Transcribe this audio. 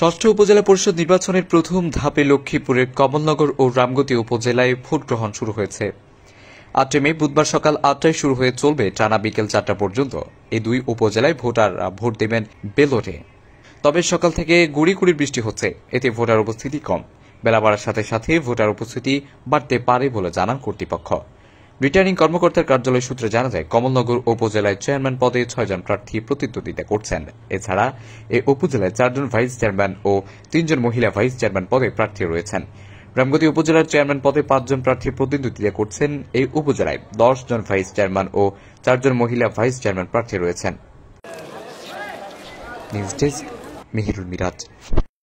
ষষ্ঠ উপজেলা পরিষদ নির্বাচনের প্রথম ধাপে লক্ষ্মীপুরের কমলনগর ও রামগতি উপজেলায় ভোট গ্রহণ শুরু হয়েছে আটে মে বুধবার সকাল আটটায় শুরু হয়ে চলবে টানা বিকেল চারটা পর্যন্ত এই দুই উপজেলায় ভোটাররা ভোট দেবেন বেলোটে তবে সকাল থেকে গুড়ি গুড়ি বৃষ্টি হচ্ছে এতে ভোটার উপস্থিতি কম বেলা বাড়ার সাথে সাথে ভোটার উপস্থিতি বাড়তে পারে বলে জানান কর্তৃপক্ষ রিটার্নিং কর্মকর্তার কার্যালয় সূত্রে জানা যায় কমলনগর উপজেলায় চেয়ারম্যান পদে ছয়জন প্রার্থী প্রতিদ্বন্দ্বিতা করছেন এছাড়া এ উপজেলায় চারজন ভাইস চেয়ারম্যান ও তিনজন মহিলা ভাইস চেয়ারম্যান পদে প্রার্থী রয়েছেন রামগতি উপজেলার চেয়ারম্যান পদে পাঁচজন প্রার্থী প্রতিদ্বন্দ্বিতা করছেন এই উপজেলায় দশ জন ভাইস চেয়ারম্যান ও চারজন মহিলা ভাইস চেয়ারম্যান প্রার্থী রয়েছেন নিউজ মিহিরুল মিরাজ